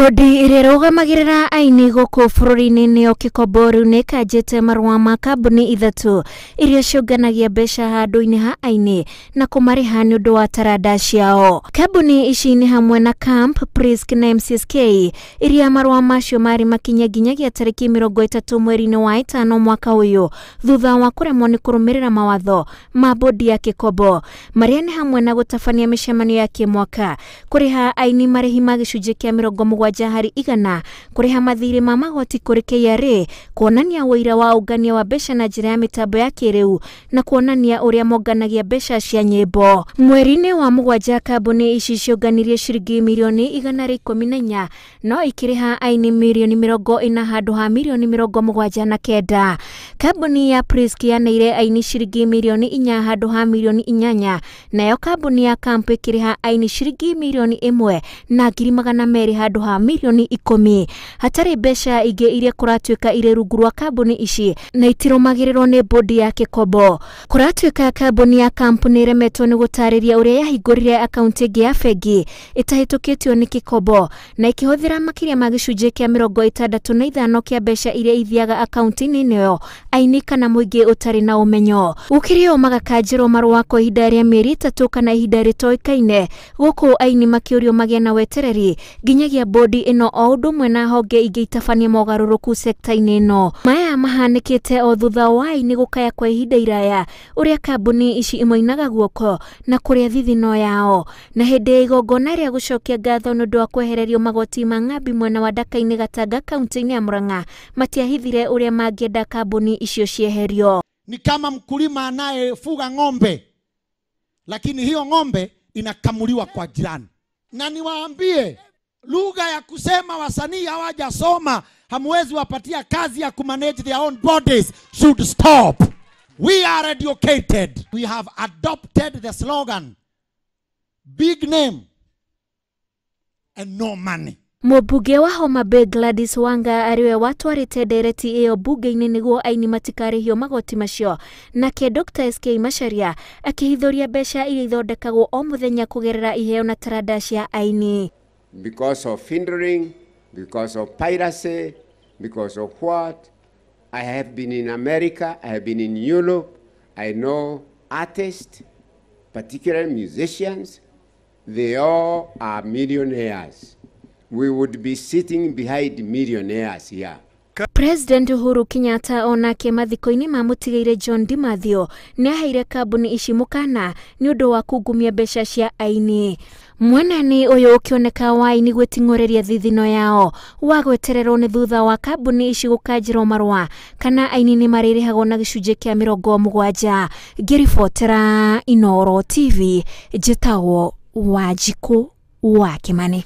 bodi ĩrĩa ĩrũgamagĩrĩra aini gũkũ bũrũri-inĩ nĩyo kĩkombo rĩu nĩ ĩkanjĩte marũa ma kambuni ithatũ iria ciũnganagia mbeca handũ-inĩ ha aini na kũmarĩha nĩ ũndũ wa taranda ciao kambuni ici nĩ hamwe na camp prisk na mcsk iria marũa macio marĩ makinya nginyagia tarĩki mĩrongo ĩtatũ mweri-inĩ wa ĩtano mwaka ũyũ thutha wa kũremwo nĩ kũrũmĩrĩra mawatho ma bondi ya kĩkombo marĩa nĩ hamwe na gũtabania mĩcemanio ya kĩmwaka kũrĩha aini marĩhi ma gĩcunjĩ kĩa mĩrongo mũgwanja mugwanja hari igana kũrĩha mathiirĩ ma magoti kũrĩ KRA kuonania ũira wa ũngania wa mbeca na njĩra ya mĩtambo ya kĩrĩu na kuonania ũrĩa monganagia mbeca cia nyĩmbo. Mweri-inĩ wa mũgwanja kambuni ici ciũnganirie ciringi milioni igana ri ikũmi na inya no ikĩrĩha aini milioni mĩrongo ina handũ ha milioni mĩrongo mugwanja na kenda. Kambuni ya Prisk yaneire aini ciringi milioni inya handũ ha milioni inyanya nayo kambuni ya Kampo ĩkĩrĩha aini ciringi milioni ĩmwe na ngiri magana meri handũ ha wa mirioni ikomi hatari mbeca ingä iria kuratuika irä rungu rwa kambuni ici na itirumagärärwo nä bodi ya gäkombo kuratuika kambuni ya kampu nä remetwo nä gutarä uria yahingurire akaunti ĩngĩ ya bengi ĩtahĩtũkĩtio nĩ kĩkombo na ĩkĩhũthĩra makĩria ma gĩcunjĩ kĩa mĩrongo ĩtandatũ na ithano kĩa mbeca iria ithiaga akaunti-inĩ ĩyo aini kana mũingĩ ũtarĩ na ũmenyo gũkĩrĩ o magakanjĩrwo marũa kwa ihinda rĩa mĩeri ĩtatũ kana ihinda rĩtoĩkaine gũkũ aini makĩũrio magĩe na wetereri nginyagia bodi ino o ũndũ ũmwe na honge ingĩ itabanie mogarũrũku sekta-inĩ ĩno maya mahanĩkĩte o thutha waini gukaya kwa ihinda iraya ũrĩa kambuni ici imoinaga guoko na kũrĩa thithino yao na hĩndĩ ya igongona rĩa gũcokia ngatho nĩ ũndũ wa kwehererio magoti ma ng'ambi mwena wa ndaka-inĩ gatanga kaunti-inĩ ya mũrang'a matiahithire ũrĩa mangĩenda kambuni icio cieherio ni kama mkulima anayefuga ng'ombe lakini hiyo ng'ombe inakamuliwa kwa jirani na niwaambie lugha ya kusema wasanii hawajasoma hamwezi wapatia kazi ya kumanage their own bodies should stop we are educated we have adopted the slogan big name and no money Mũmbunge wa Homa Bay Gladys Wanga ariwe we watwarĩte ndereti iyo mbunge-inĩ nĩguo aini matikarĩhio magoti macio. Nake Dr SK Macharia akĩhithũria mbeca iria ithondekagwo o mũthenya kũgerera iheo na taranda cia aini. because of hindering, because of piracy, because of what? I have been in America, I have been in Europe, I know artists, particular musicians, they all are millionaires. We would be sitting behind millionaires here. President Uhuru Kenyatta onake mathiko-inĩ ma mũtigaire John Dimathio nĩ aheire kambuni ici mũkana nĩ ũndũ wa kungumia mbeca cia aini mwenani ũyũ ũkĩoneka waini gwĩting'ũrĩria thithino yao wa gwetererwo nĩ thutha wa kambuni ici gũkanjĩrwo marũa kana aini nĩ marĩrĩhagwo na gĩcunjĩ kĩa mĩrongo mũgwanja ngĩribotera Inoro TV njĩtagwo Wanjikũ wa Kimani